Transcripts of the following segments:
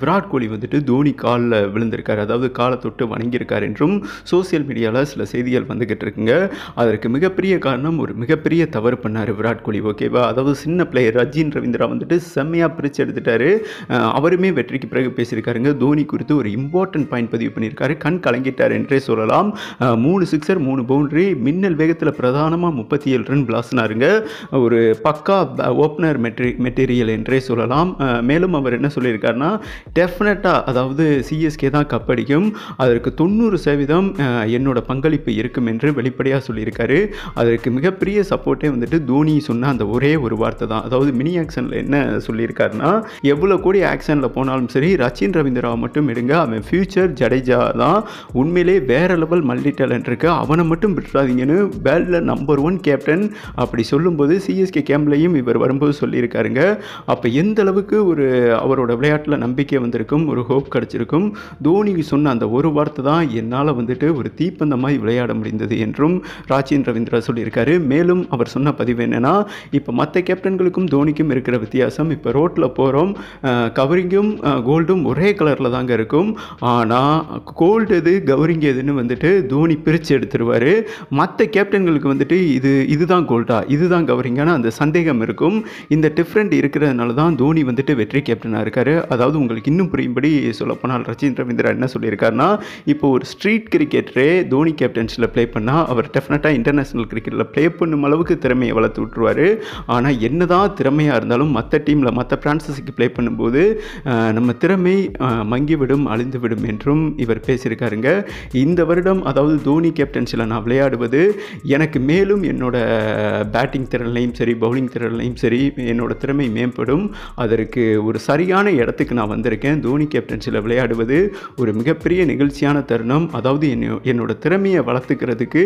விராட் கோலி வந்துட்டு தோனி காலில் விழுந்திருக்காரு அதாவது காலை தொட்டு வணங்கியிருக்கார் என்றும் சோசியல் மீடியாவில் சில செய்திகள் வந்துக்கிட்டு இருக்குங்க அதற்கு மிகப்பெரிய காரணம் ஒரு மிகப்பெரிய தவறு பண்ணார் விராட் கோலி ஓகேவா அதாவது சின்ன பிளேயர் ரஜின் ரவீந்திரா வந்துட்டு செம்மையாக பிரித்து எடுத்துட்டாரு அவருமே வெற்றிக்கு பிறகு பேசியிருக்காருங்க தோனி குறித்து ஒரு இம்பார்ட்டன்ட் பாயிண்ட் பதிவு பண்ணியிருக்காரு கண் கலங்கிட்டார் என்றே சொல்லலாம் மூணு சிக்ஸர் மூணு பவுண்ட்ரி மின்னல் வேகத்தில் பிரதானமாக முப்பத்தி ஏழு ரன் பிளாஸ்னாருங்க ஒரு பக்கா ஓப்பனர் மெட்ரி மெட்டீரியல் என்றே சொல்லலாம் மேலும் அவர் என்ன சொல்லியிருக்காருன்னா டெஃபினட்டாக அதாவது சிஎஸ்கே தான் கப்படிக்கும் அதற்கு தொண்ணூறு சதவீதம் என்னோட பங்களிப்பு இருக்கும் என்று வெளிப்படையாக சொல்லியிருக்காரு அதற்கு மிகப்பெரிய சப்போர்ட்டே வந்துட்டு தோனி சொன்ன அந்த ஒரே ஒரு வார்த்தை தான் அதாவது மினி ஆக்ஷனில் என்ன சொல்லியிருக்காருன்னா எவ்வளோ கோடி ஆக்ஷனில் போனாலும் சரி ரச்சின் ரவீந்திரா மட்டும் எடுங்க அவன் ஃபியூச்சர் ஜடேஜா தான் உண்மையிலே வேற லெவல் மல்டி டேலண்ட் அவனை மட்டும் விட்டுறாதீங்கன்னு வேர்ல்டில் நம்பர் ஒன் கேப்டன் அப்படி சொல்லும்போது சிஎஸ்கே கேம்ப்லையும் இவர் வரும்போது சொல்லியிருக்காருங்க அப்போ எந்த அளவுக்கு ஒரு அவரோட விளையாட்டில் நம்பிக்கை வந்திருக்கும் ஒரு ஹோப் கிடச்சிருக்கும் தோனி சொன்ன அந்த ஒரு வார்த்தை தான் என்னால் வந்துட்டு ஒரு தீப்பந்தமாய் விளையாட முடிந்தது என்றும் ராஜேன் ரவீந்திரா சொல்லியிருக்காரு மேலும் அவர் சொன்ன பதிவு என்னென்னா இப்போ மற்ற கேப்டன்களுக்கும் தோனிக்கும் இருக்கிற வித்தியாசம் இப்போ ரோட்டில் போகிறோம் கவரிங்கும் கோல்டும் ஒரே கலரில் தாங்க இருக்கும் ஆனால் கோல்டு எது கவரிங் எதுன்னு வந்துட்டு தோனி பிரித்து எடுத்துருவார் மற்ற கேப்டன்களுக்கு வந்துட்டு இது இதுதான் கோல்டா இதுதான் கவரிங்கான அந்த சந்தேகம் இருக்கும் இந்த டிஃப்ரெண்ட் இருக்கிறதுனால தான் தோனி வந்துட்டு வெற்றி கேப்டனாக இருக்கார் அதாவது உங்களுக்கு இன்னும் புரியும்படி சொல்லப்போனால் ரச்சின் ரவீந்திரா என்ன சொல்லியிருக்காருன்னா இப்போ ஒரு ஸ்ட்ரீட் கிரிக்கெட்டரே தோனி கேப்டன்ஸில் ப்ளே பண்ணால் அவர் டெஃபினட்டாக இன்டர்நேஷ்னல் கிரிக்கெட்டில் ப்ளே பண்ணும் அளவுக்கு திறமையை வளர்த்து விட்டுருவார் ஆனால் என்ன தான் திறமையாக இருந்தாலும் மற்ற டீமில் மற்ற பிரான்சஸுக்கு ப்ளே பண்ணும்போது நம்ம திறமை மங்கிவிடும் அழிந்துவிடும் என்றும் இவர் பேசியிருக்காருங்க இந்த வருடம் அதாவது தோனி கேப்டன்ஸில் நான் விளையாடுவது எனக்கு மேலும் என்னோட பேட்டிங் திறன்லையும் சரி பவுலிங் திறன்லையும் சரி என்னோட திறமை மேம்படும் அதற்கு ஒரு சரியான இடத்துக்கு நான் நான் வந்திருக்கேன் தோனி கேப்டன்சியில் விளையாடுவது ஒரு மிகப்பெரிய நிகழ்ச்சியான தருணம் அதாவது என்ன என்னோட திறமையை வளர்த்துக்கிறதுக்கு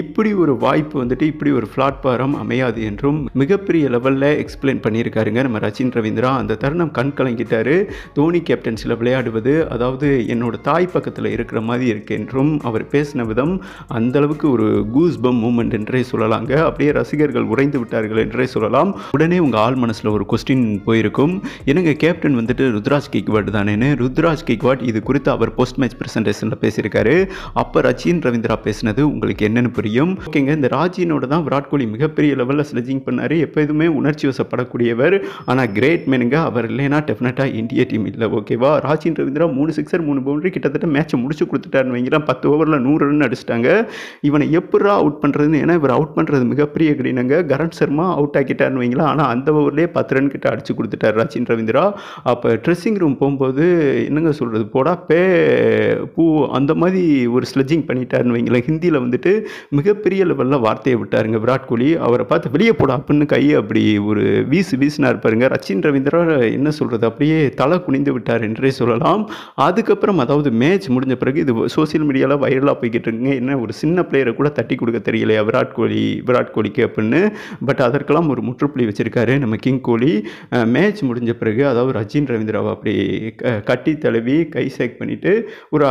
இப்படி ஒரு வாய்ப்பு வந்துட்டு இப்படி ஒரு பிளாட்ஃபாரம் அமையாது என்றும் மிகப்பெரிய லெவலில் எக்ஸ்பிளைன் பண்ணியிருக்காருங்க நம்ம ரச்சின் ரவீந்திரா அந்த தருணம் கண் கலங்கிட்டார் தோனி கேப்டன்சியில் விளையாடுவது அதாவது என்னோட தாய் பக்கத்தில் இருக்கிற மாதிரி இருக்கு என்றும் அவர் பேசின விதம் அந்தளவுக்கு ஒரு கூஸ் பம் மூமெண்ட் என்றே சொல்லலாங்க அப்படியே ரசிகர்கள் உறைந்து விட்டார்கள் என்றே சொல்லலாம் உடனே உங்கள் ஆள் மனசில் ஒரு கொஸ்டின் போயிருக்கும் என்னங்க கேப்டன் வந்துட்டு ருத்ராஜ் ருத்ராஜ் கிக்வாட் தானேன்னு ருத்ராஜ் கிக்வாட் இது குறித்து அவர் போஸ்ட் மேட்ச் ப்ரெசன்டேஷனில் பேசியிருக்காரு அப்போ ரச்சின் ரவீந்திரா பேசினது உங்களுக்கு என்னென்னு புரியும் ஓகேங்க இந்த ராஜினோட தான் விராட் கோலி மிகப்பெரிய லெவலில் ஸ்லெஜிங் பண்ணார் எப்போதுமே உணர்ச்சி வசப்படக்கூடியவர் ஆனால் கிரேட் மேனுங்க அவர் இல்லைனா டெஃபினட்டாக இந்திய டீம் இல்லை ஓகேவா ராஜின் ரவீந்திரா மூணு சிக்ஸர் மூணு பவுண்டரி கிட்டத்தட்ட மேட்ச்சை முடிச்சு கொடுத்துட்டாருன்னு வைங்கிறா பத்து ஓவரில் நூறு ரன் அடிச்சிட்டாங்க இவனை எப்படா அவுட் பண்ணுறதுன்னு ஏன்னா இவர் அவுட் பண்ணுறது மிகப்பெரிய கிரீனுங்க கரண் சர்மா அவுட் ஆகிட்டாருன்னு வைங்களா ஆனால் அந்த ஓவர்லேயே பத்து ரன் கிட்ட அடிச்சு கொடுத்துட்டார் ராஜின் ரவீந்திரா அப்போ ட்ரெஸ்ஸிங் ட்ரெஸ்ஸிங் ரூம் போகும்போது என்னங்க சொல்கிறது போடா பே பூ அந்த மாதிரி ஒரு ஸ்லெஜிங் பண்ணிட்டாருன்னு வைங்களேன் ஹிந்தியில் வந்துட்டு மிகப்பெரிய லெவலில் வார்த்தையை விட்டாருங்க விராட் கோலி அவரை பார்த்து வெளியே போடா அப்படின்னு கையை அப்படி ஒரு வீசு வீசினா இருப்பாருங்க ரச்சின் ரவீந்திரா என்ன சொல்கிறது அப்படியே தலை குனிந்து விட்டார் என்றே சொல்லலாம் அதுக்கப்புறம் அதாவது மேட்ச் முடிஞ்ச பிறகு இது சோசியல் மீடியாவில் வைரலாக போய்கிட்டு இருக்குங்க என்ன ஒரு சின்ன பிளேயரை கூட தட்டி கொடுக்க தெரியலையா விராட் கோலி விராட் கோலிக்கு அப்படின்னு பட் அதற்கெல்லாம் ஒரு முற்றுப்புள்ளி வச்சுருக்காரு நம்ம கிங் கோலி மேட்ச் முடிஞ்ச பிறகு அதாவது ரஜின் ரவீந்திராவை அப்படி அப்படி க கட்டி தழுவி கை சேக் பண்ணிவிட்டு ஒரு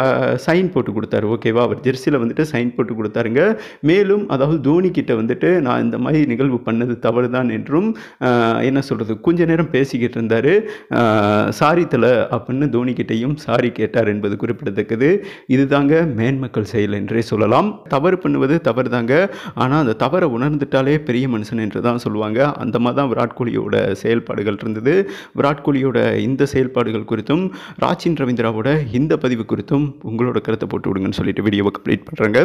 சைன் போட்டு கொடுத்தாரு ஓகேவா அவர் ஜெர்சியில் வந்துட்டு சைன் போட்டு கொடுத்தாருங்க மேலும் அதாவது தோனி கிட்ட வந்துட்டு நான் இந்த மாதிரி நிகழ்வு பண்ணது தவறு தான் என்றும் என்ன சொல்கிறது கொஞ்ச நேரம் பேசிக்கிட்டு இருந்தார் சாரி தலை அப்படின்னு தோனி கிட்டையும் சாரி கேட்டார் என்பது குறிப்பிடத்தக்கது இதுதாங்க மேன்மக்கள் செயல் என்றே சொல்லலாம் தவறு பண்ணுவது தவறு தாங்க ஆனால் அந்த தவறை உணர்ந்துட்டாலே பெரிய மனுஷன் என்று தான் சொல்லுவாங்க அந்த மாதிரி தான் விராட் கோலியோட செயல்பாடுகள் இருந்தது விராட் கோலியோட இந்த செயல்பாடு செயல்பாடுகள் குறித்தும் ராச்சின் ரவீந்திராவோட இந்த பதிவு குறித்தும் உங்களோட கருத்தை போட்டு விடுங்கன்னு சொல்லிட்டு வீடியோவை கம்ப்ளீட் பண்ணுறேங்க